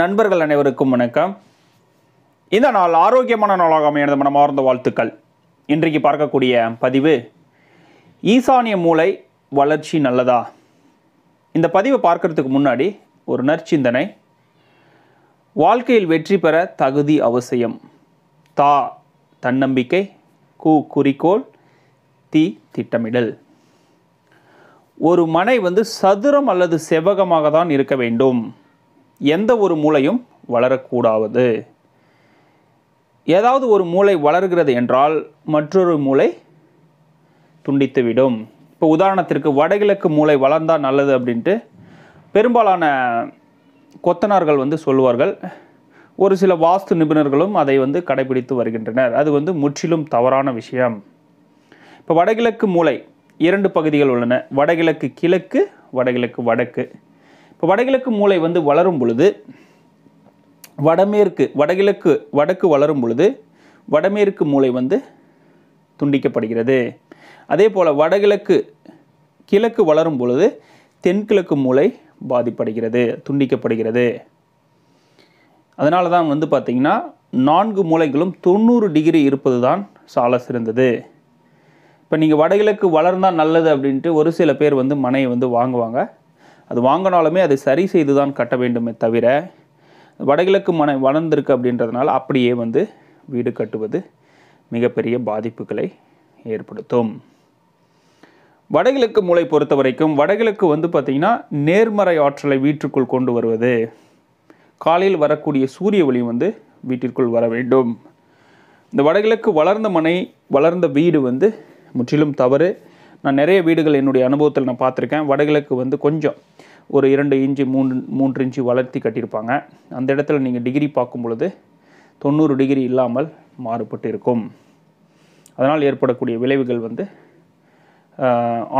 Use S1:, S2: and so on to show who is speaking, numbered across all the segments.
S1: நண்பர்கள் அனைவருக்கும் வணக்கம் இந்த நாள் ஆரோக்கியமான நாளாக அமையனது மனமார்ந்த வாழ்த்துக்கள் இன்றைக்கு பார்க்கக்கூடிய பதிவு ஈசானிய மூளை வளர்ச்சி நல்லதா இந்த பதிவை பார்க்கறதுக்கு முன்னாடி ஒரு நற்சிந்தனை வாழ்க்கையில் வெற்றி பெற தகுதி அவசியம் தா தன்னம்பிக்கை கு குறிக்கோள் தி திட்டமிடல் ஒரு மனை வந்து சதுரம் அல்லது செவ்வகமாக தான் இருக்க வேண்டும் எந்த ஒரு மூளையும் வளரக்கூடாது ஏதாவது ஒரு மூளை வளர்கிறது என்றால் மற்றொரு மூளை துண்டித்துவிடும் இப்போ உதாரணத்திற்கு வடகிழக்கு மூளை வளர்ந்தால் நல்லது அப்படின்ட்டு பெரும்பாலான கொத்தனார்கள் வந்து சொல்லுவார்கள் ஒரு சில வாஸ்து நிபுணர்களும் அதை வந்து கடைபிடித்து வருகின்றனர் அது வந்து முற்றிலும் தவறான விஷயம் இப்போ வடகிழக்கு மூளை இரண்டு பகுதிகள் உள்ளன வடகிழக்கு கிழக்கு வடகிழக்கு வடக்கு இப்போ வடகிழக்கு மூளை வந்து வளரும் பொழுது வடமேற்கு வடகிழக்கு வடக்கு வளரும் பொழுது வடமேற்கு மூளை வந்து துண்டிக்கப்படுகிறது அதே போல் வடகிழக்கு கிழக்கு வளரும் பொழுது தென்கிழக்கு மூளை பாதிப்படுகிறது துண்டிக்கப்படுகிறது அதனால தான் வந்து பார்த்திங்கன்னா நான்கு மூளைகளும் தொண்ணூறு டிகிரி இருப்பது தான் சால சிறந்தது இப்போ நீங்கள் வடகிழக்கு வளர்ந்தால் நல்லது அப்படின்ட்டு ஒரு சில பேர் வந்து மனையை வந்து வாங்குவாங்க அது வாங்கினாலுமே அது சரி செய்து தான் கட்ட வேண்டுமே தவிர வடகிழக்கு மனை வளர்ந்துருக்கு அப்படின்றதுனால அப்படியே வந்து வீடு கட்டுவது மிகப்பெரிய பாதிப்புகளை ஏற்படுத்தும் வடகிழக்கு மூளை பொறுத்த வரைக்கும் வடகிழக்கு வந்து பார்த்திங்கன்னா நேர்மறை ஆற்றலை வீட்டிற்குள் கொண்டு வருவது காலையில் வரக்கூடிய சூரிய ஒளி வந்து வீட்டிற்குள் வர வேண்டும் இந்த வடகிழக்கு வளர்ந்த மனை வளர்ந்த வீடு வந்து முற்றிலும் தவறு நான் நிறைய வீடுகள் என்னுடைய அனுபவத்தில் நான் பார்த்துருக்கேன் வடகிழக்கு வந்து கொஞ்சம் ஒரு இரண்டு இன்ச்சு மூன்று மூன்று இன்ச்சு வளர்த்தி கட்டியிருப்பாங்க அந்த இடத்துல நீங்கள் டிகிரி பார்க்கும் பொழுது தொண்ணூறு டிகிரி இல்லாமல் மாறுபட்டு இருக்கும் அதனால் ஏற்படக்கூடிய விளைவுகள் வந்து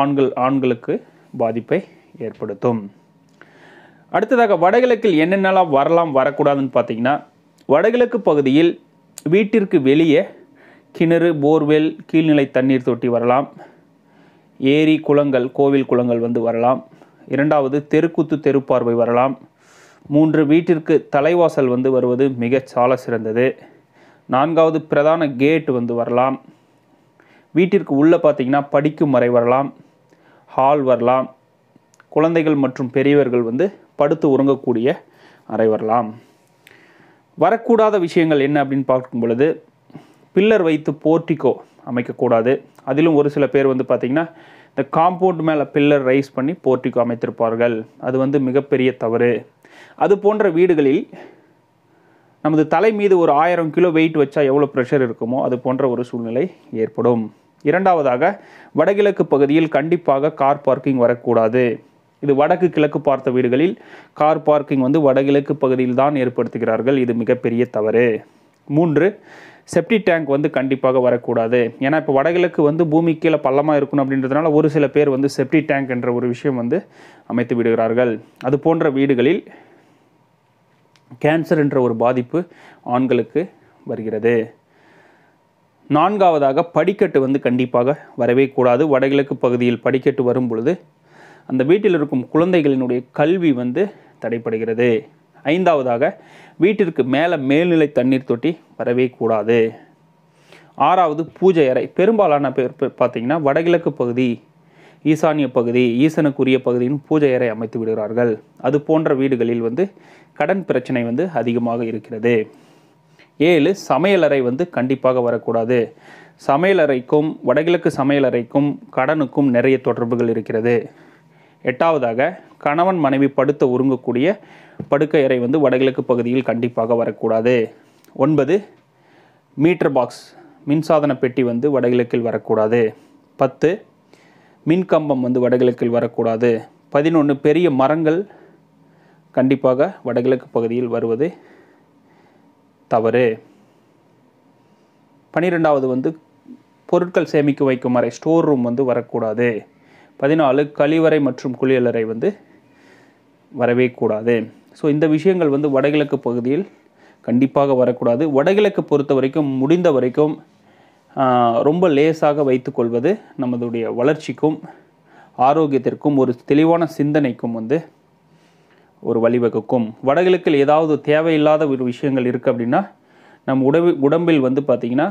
S1: ஆண்கள் ஆண்களுக்கு பாதிப்பை ஏற்படுத்தும் அடுத்ததாக வடகிழக்கில் என்னென்னலாம் வரலாம் வரக்கூடாதுன்னு பார்த்தீங்கன்னா வடகிழக்கு பகுதியில் வீட்டிற்கு வெளியே கிணறு போர்வெல் கீழ்நிலை தண்ணீர் தொட்டி வரலாம் ஏரி குளங்கள் கோவில் குளங்கள் வந்து வரலாம் இரண்டாவது தெருக்கூத்து தெருப்பார்வை வரலாம் மூன்று வீட்டிற்கு தலைவாசல் வந்து வருவது மிக சால சிறந்தது நான்காவது பிரதான கேட் வந்து வரலாம் வீட்டிற்கு உள்ளே பார்த்திங்கன்னா படிக்கும் வரை வரலாம் ஹால் வரலாம் குழந்தைகள் மற்றும் பெரியவர்கள் வந்து படுத்து உறங்கக்கூடிய அறை வரலாம் வரக்கூடாத விஷயங்கள் என்ன அப்படின்னு பார்க்கும் பொழுது பில்லர் வைத்து போர்ட்டிக்கோ அமைக்கக்கூடாது அதிலும் ஒரு சில பேர் வந்து பார்த்திங்கன்னா இந்த காம்பவுண்ட் மேலே பில்லர் ரைஸ் பண்ணி போர்ட்டிக்கோ அமைத்திருப்பார்கள் அது வந்து மிகப்பெரிய தவறு அது போன்ற வீடுகளில் நமது தலை மீது ஒரு ஆயிரம் கிலோ வெயிட் வச்சா எவ்வளோ ப்ரெஷர் இருக்குமோ அது போன்ற ஒரு சூழ்நிலை ஏற்படும் இரண்டாவதாக வடகிழக்கு பகுதியில் கண்டிப்பாக கார் பார்க்கிங் வரக்கூடாது இது வடக்கு கிழக்கு பார்த்த வீடுகளில் கார் பார்க்கிங் வந்து வடகிழக்கு பகுதியில் தான் ஏற்படுத்துகிறார்கள் இது மிகப்பெரிய தவறு மூன்று செப்டி டேங்க் வந்து கண்டிப்பாக வரக்கூடாது ஏன்னா இப்போ வடகிழக்கு வந்து பூமி கீழே பள்ளமாக இருக்கணும் அப்படின்றதுனால ஒரு சில பேர் வந்து செப்டி டேங்க் என்ற ஒரு விஷயம் வந்து அமைத்து விடுகிறார்கள் அது போன்ற வீடுகளில் கேன்சர் என்ற ஒரு பாதிப்பு ஆண்களுக்கு வருகிறது நான்காவதாக படிக்கட்டு வந்து கண்டிப்பாக வரவே கூடாது வடகிழக்கு பகுதியில் படிக்கட்டு வரும் பொழுது அந்த வீட்டில் இருக்கும் குழந்தைகளினுடைய கல்வி வந்து தடைப்படுகிறது ஐந்தாவதாக வீட்டிற்கு மேலே மேல்நிலை தண்ணீர் தொட்டி வரவே கூடாது ஆறாவது பூஜை அறை பெரும்பாலான பேர் பார்த்திங்கன்னா வடகிழக்கு பகுதி ஈசானிய பகுதி ஈசனுக்குரிய பகுதியின் பூஜை அறை அமைத்து விடுகிறார்கள் அது போன்ற வீடுகளில் வந்து கடன் பிரச்சனை வந்து அதிகமாக இருக்கிறது ஏழு சமையலறை வந்து கண்டிப்பாக வரக்கூடாது சமையலறைக்கும் வடகிழக்கு சமையலறைக்கும் கடனுக்கும் நிறைய தொடர்புகள் இருக்கிறது எட்டாவதாக கணவன் மனைவி படுத்த உருங்கக்கூடிய படுக்கை அறை வந்து வடகிழக்கு பகுதியில் கண்டிப்பாக வரக்கூடாது ஒன்பது மீட்டர் பாக்ஸ் மின்சாதன பெட்டி வந்து வடகிழக்கில் வரக்கூடாது பத்து மின்கம்பம் வந்து வடகிழக்கில் வரக்கூடாது பதினொன்று பெரிய மரங்கள் கண்டிப்பாக வடகிழக்கு பகுதியில் வருவது தவறு பனிரெண்டாவது வந்து பொருட்கள் சேமிக்க வைக்கும் அறை ஸ்டோர் ரூம் வந்து வரக்கூடாது பதினாலு கழிவறை மற்றும் குளியலறை வந்து வரவே கூடாது ஸோ இந்த விஷயங்கள் வந்து வடகிழக்கு பகுதியில் கண்டிப்பாக வரக்கூடாது வடகிழக்கு பொறுத்த வரைக்கும் முடிந்த வரைக்கும் ரொம்ப லேசாக வைத்துக்கொள்வது நமதுடைய வளர்ச்சிக்கும் ஆரோக்கியத்திற்கும் ஒரு தெளிவான சிந்தனைக்கும் வந்து ஒரு வழிவகுக்கும் வடகிழக்கில் ஏதாவது தேவையில்லாத ஒரு விஷயங்கள் இருக்குது அப்படின்னா நம் உடம்பு உடம்பில் வந்து பார்த்திங்கன்னா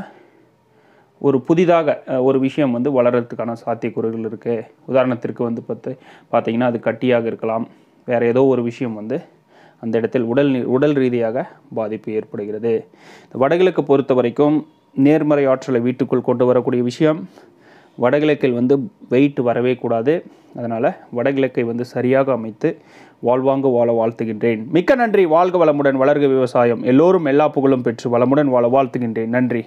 S1: ஒரு புதிதாக ஒரு விஷயம் வந்து வளர்கிறதுக்கான சாத்தியக்கூறுகள் இருக்குது உதாரணத்திற்கு வந்து பார்த்து பார்த்திங்கன்னா அது கட்டியாக இருக்கலாம் வேறு ஏதோ ஒரு விஷயம் வந்து அந்த இடத்தில் உடல் உடல் ரீதியாக பாதிப்பு ஏற்படுகிறது வடகிழக்கு பொறுத்த வரைக்கும் நேர்மறை ஆற்றலை வீட்டுக்குள் கொண்டு வரக்கூடிய விஷயம் வடகிழக்கில் வந்து வெயிட் வரவே கூடாது அதனால் வடகிழக்கை வந்து சரியாக அமைத்து வாழ்வாங்கு வாழ வாழ்த்துகின்றேன் மிக்க நன்றி வாழ்க வளமுடன் வளர்க விவசாயம் எல்லோரும் எல்லா புகழும் பெற்று வளமுடன் வாழ வாழ்த்துகின்றேன் நன்றி